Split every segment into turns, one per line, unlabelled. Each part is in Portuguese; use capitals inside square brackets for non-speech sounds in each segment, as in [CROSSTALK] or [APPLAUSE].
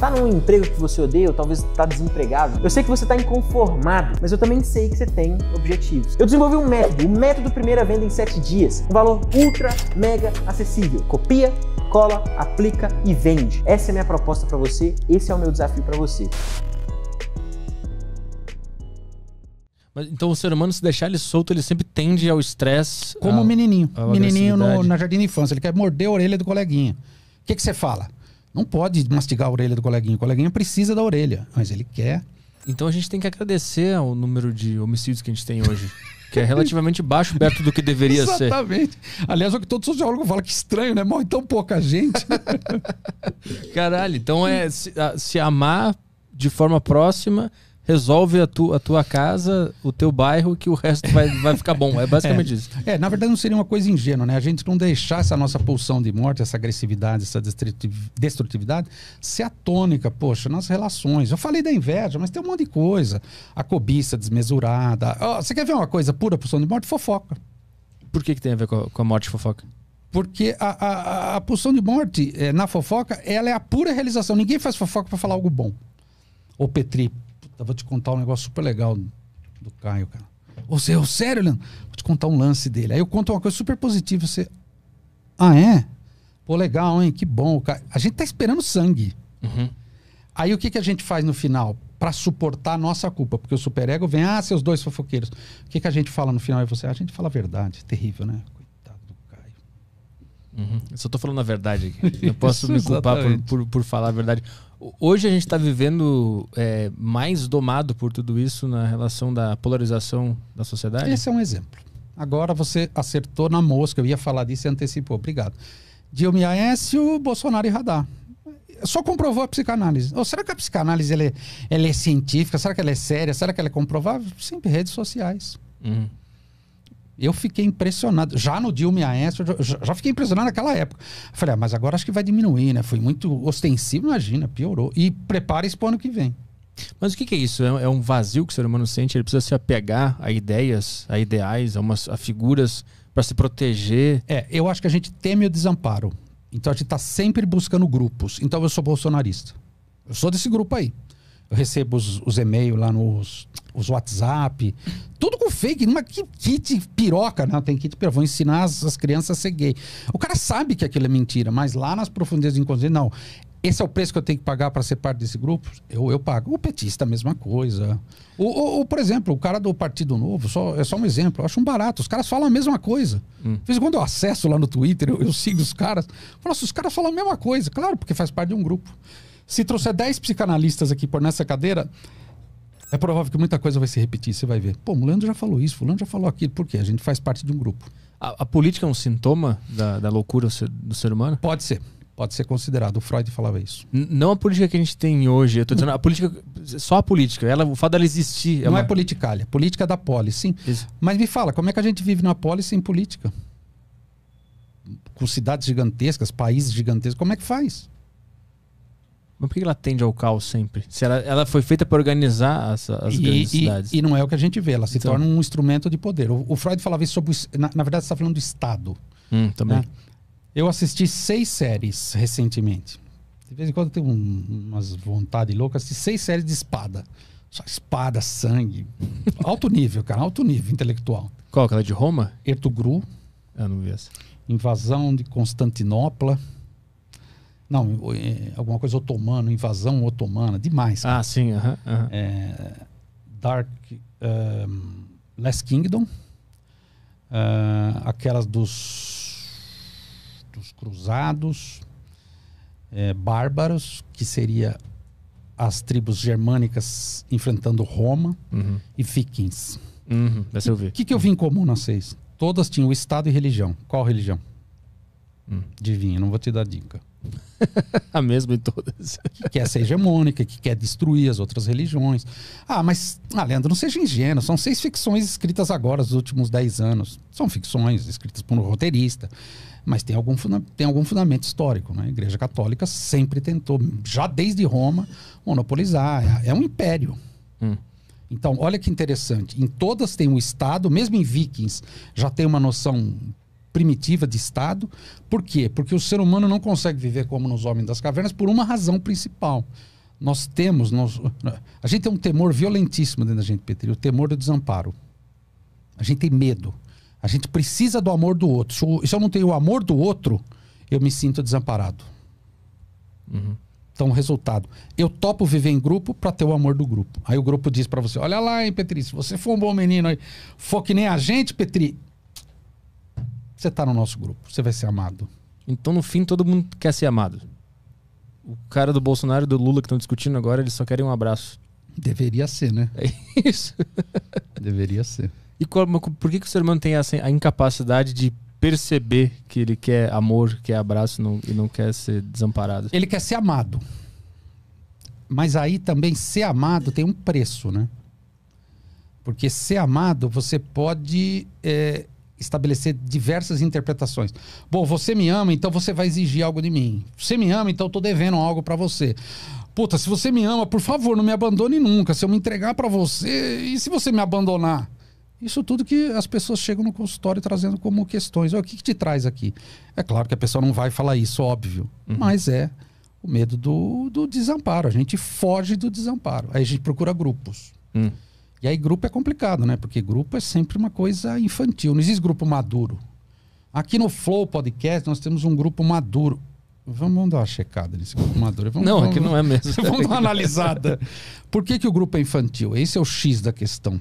Tá num emprego que você odeia, ou talvez tá desempregado. Eu sei que você tá inconformado, mas eu também sei que você tem objetivos. Eu desenvolvi um método, o método primeira venda em 7 dias, um valor ultra mega acessível. Copia, cola, aplica e vende. Essa é a minha proposta para você, esse é o meu desafio para você. Então o ser humano, se deixar ele solto, ele sempre tende ao estresse. Como o um menininho.
Menininho no, na jardim de infância. Ele quer morder a orelha do coleguinha. O que, que você fala? Não pode mastigar a orelha do coleguinha. O coleguinha precisa da orelha, mas ele
quer. Então a gente tem que agradecer ao número de homicídios que a gente tem hoje. que é relativamente baixo perto do que deveria Exatamente. [LAUGHS] ser. Exatamente. Aliás, é o que todo sociólogo fala, que estranho, né? Morre tão pouca gente. [LAUGHS] Caralho, então é se, a, se amar de forma próxima resolve a, tu, a tua casa, o teu bairro, que o resto vai, vai ficar bom. É basicamente [LAUGHS] é. isso. É, na verdade não seria uma
coisa ingênua, né? A gente não deixar essa nossa pulsão de morte, essa agressividade, essa destrutividade ser atônica, poxa, nas relações. Eu falei da inveja, mas tem um monte de coisa. A cobiça desmesurada. Oh, você quer ver uma coisa pura pulsão de morte? Fofoca. Por que, que tem a ver com a, com a morte fofoca? Porque a, a, a pulsão de morte é, na fofoca, ela é a pura realização. Ninguém faz fofoca para falar algo bom. Ou Petri, eu vou te contar um negócio super legal do Caio, cara. Você, eu, sério, Leandro? Vou te contar um lance dele. Aí eu conto uma coisa super positiva. Você, ah, é? Pô, legal, hein? Que bom, cara. A gente tá esperando sangue. Uhum. Aí o que, que a gente faz no final? para suportar a nossa culpa, porque o superego vem, ah, seus dois fofoqueiros. O que, que a gente fala no final? E você, ah, a gente fala a verdade, terrível, né?
Uhum. Eu só tô falando a verdade aqui. [LAUGHS] posso me culpar por, por, por, falar a verdade. Hoje a gente está vivendo é, mais domado por tudo isso na relação da polarização da sociedade? Esse é um exemplo. Agora você acertou na
mosca, eu ia falar disso e antecipou. Obrigado. Dilma e Aécio, Bolsonaro e Radar. Só comprovou a psicanálise. Ou será que a psicanálise ela é, ela é científica? Será que ela é séria? Será que ela é comprovável? Sempre redes sociais. Uhum. Eu fiquei impressionado. Já no Dilma e Aécio, eu já fiquei impressionado naquela época. Falei, ah, mas agora acho que vai diminuir, né? Foi muito ostensivo,
imagina, piorou. E prepare-se para o ano que vem. Mas o que, que é isso? É, é um vazio que o ser humano sente? Ele precisa se apegar a ideias, a ideais, a, umas, a figuras para se proteger? É, eu acho que a gente teme o desamparo. Então a gente está sempre buscando grupos. Então eu
sou bolsonarista. Eu sou desse grupo aí. Eu recebo os, os e-mails lá nos os WhatsApp, tudo com fake, numa kit piroca, né? Tem kit piroca, vou ensinar as, as crianças a ser gay. O cara sabe que aquilo é mentira, mas lá nas profundezas do inconsciente, não. Esse é o preço que eu tenho que pagar para ser parte desse grupo? Eu, eu pago. O petista, a mesma coisa. O, o, o, por exemplo, o cara do Partido Novo, só, é só um exemplo, eu acho um barato. Os caras falam a mesma coisa. Hum. Fiz quando eu acesso lá no Twitter, eu, eu sigo os caras. Falo, os caras falam a mesma coisa. Claro, porque faz parte de um grupo. Se trouxer 10 psicanalistas aqui por nessa cadeira, é provável que muita coisa vai se repetir, você vai ver. Pô, o Leandro já falou isso, fulano já falou aquilo. Por quê? A gente faz parte de um grupo. A, a política
é um sintoma da, da loucura do ser, humano? Pode ser. Pode ser considerado. O Freud falava isso. N não a política que a gente tem hoje. Eu tô dizendo a política. Só a política. Ela, o fato dela existir. É não uma... é
politicalha. É política é da polis, sim. Isso. Mas me fala, como é que a gente vive na polis sem política?
Com cidades gigantescas, países gigantescos, como é que faz? Mas por que ela tende ao caos sempre? Se ela, ela foi feita para organizar as, as grandes e, cidades.
E não é o que a gente vê, ela se então. torna um instrumento de poder. O, o Freud falava isso sobre. Na, na verdade, você está falando do Estado. Hum, também. Né? Eu assisti seis séries recentemente. De vez em quando tem um, umas vontades loucas, assisti seis séries de espada. Só espada, sangue. [LAUGHS] Alto nível, cara, alto nível intelectual. Qual? Aquela de Roma? Ertugru. Eu não vi essa. Invasão de Constantinopla. Não, é, alguma coisa otomana, invasão otomana, demais. Cara. Ah, sim. Uh -huh, uh -huh. É, Dark um, Last Kingdom. Uh, aquelas dos, dos cruzados, é, bárbaros, que seria as tribos germânicas enfrentando Roma, uhum. e vikings. Uhum, essa eu vi. O que, que eu vi em comum nas seis? Todas tinham Estado e religião. Qual religião? Hum. Adivinha, não vou te dar dica. [LAUGHS] a mesma em todas. Que quer ser hegemônica, que quer destruir as outras religiões. Ah, mas, ah, Leandro, não seja ingênuo. São seis ficções escritas agora, nos últimos dez anos. São ficções escritas por um roteirista. Mas tem algum, tem algum fundamento histórico. Né? A Igreja Católica sempre tentou, já desde Roma, monopolizar. É, é um império. Hum. Então, olha que interessante. Em todas tem o um Estado, mesmo em Vikings, já tem uma noção primitiva de Estado. Por quê? Porque o ser humano não consegue viver como nos homens das cavernas por uma razão principal. Nós temos. Nós, [LAUGHS] a gente tem um temor violentíssimo dentro da gente, Petri, o temor do desamparo. A gente tem medo. A gente precisa do amor do outro. Se eu, não tenho o amor do outro, eu me sinto desamparado. Uhum. Então, resultado. Eu topo viver em grupo para ter o amor do grupo. Aí o grupo diz para você: olha lá, hein, Petri, se você for um bom menino aí, for que nem a gente, Petri, você
tá no nosso grupo, você vai ser amado. Então, no fim, todo mundo quer ser amado. O cara do Bolsonaro e do Lula que estão discutindo agora, eles só querem um abraço. Deveria ser, né? É isso.
[LAUGHS] Deveria ser.
E qual, por que, que o ser humano tem a incapacidade de perceber que ele quer amor, quer abraço não, e não quer ser desamparado? Ele quer ser amado. Mas aí também ser amado tem um preço, né?
Porque ser amado você pode é, estabelecer diversas interpretações. Bom, você me ama, então você vai exigir algo de mim. Você me ama, então eu tô devendo algo para você. Puta, se você me ama, por favor, não me abandone nunca. Se eu me entregar para você, e se você me abandonar? Isso tudo que as pessoas chegam no consultório trazendo como questões. O que, que te traz aqui? É claro que a pessoa não vai falar isso, óbvio. Uhum. Mas é o medo do, do desamparo. A gente foge do desamparo. Aí a gente procura grupos. Uhum. E aí grupo é complicado, né? Porque grupo é sempre uma coisa infantil. Não existe grupo maduro. Aqui no Flow Podcast nós temos um grupo maduro. Vamos dar uma checada nesse grupo maduro. Vamos, não, é vamos, aqui não é mesmo. [LAUGHS] Vamos dar uma analisada. Por que, que o grupo é infantil? Esse é o X da questão.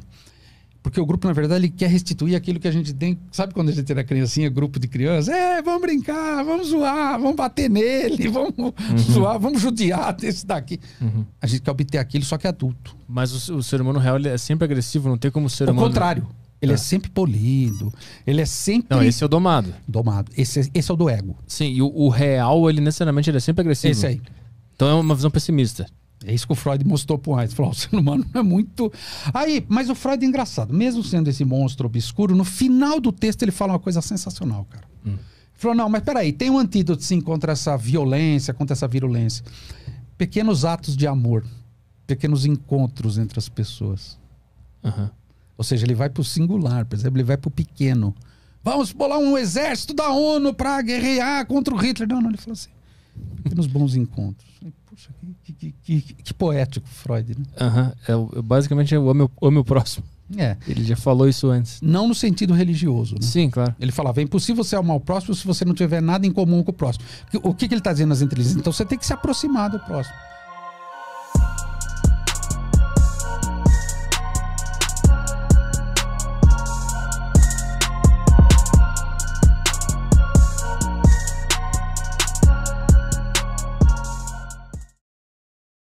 Porque o grupo, na verdade, ele quer restituir aquilo que a gente tem. Sabe quando a gente era criancinha, grupo
de crianças? É, vamos brincar, vamos zoar, vamos bater nele, [LAUGHS] vamos uhum. zoar, vamos judiar desse daqui. Uhum. A gente quer obter aquilo, só que é adulto. Mas o, o ser humano real é sempre agressivo, não tem como ser o humano. Ao contrário. Ele é. é. sempre polido, ele é sempre. Não, esse é o domado. Domado. Esse, é, esse é o do ego. Sim, e o, o real, ele necessariamente ele é sempre agressivo. Esse aí. Então é uma visão pessimista. É isso que o Freud mostrou para o Einstein. Falou, o ser humano não é muito. Aí,
mas o Freud é engraçado. Mesmo sendo esse monstro obscuro, no final do texto ele fala uma coisa sensacional, cara. Hum. Ele falou, não, mas peraí, tem um antídoto sim contra essa violência, contra essa virulência. Pequenos atos de amor, pequenos encontros entre as pessoas. Uhum. Ou seja, ele vai para o singular, por exemplo, ele vai para o pequeno. Vamos bolar um exército da ONU para guerrear contra o Hitler. Não, não, ele falou assim
nos bons encontros. Puxa, que, que, que, que poético Freud, né? Uhum. É, basicamente é o meu o o próximo. É. Ele já falou isso antes.
Não no sentido religioso. Né? Sim, claro. Ele falava: é impossível você amar o próximo se você não tiver nada em comum com o próximo. O que, que ele está dizendo nas entrelinhas? Então você tem que se aproximar do próximo.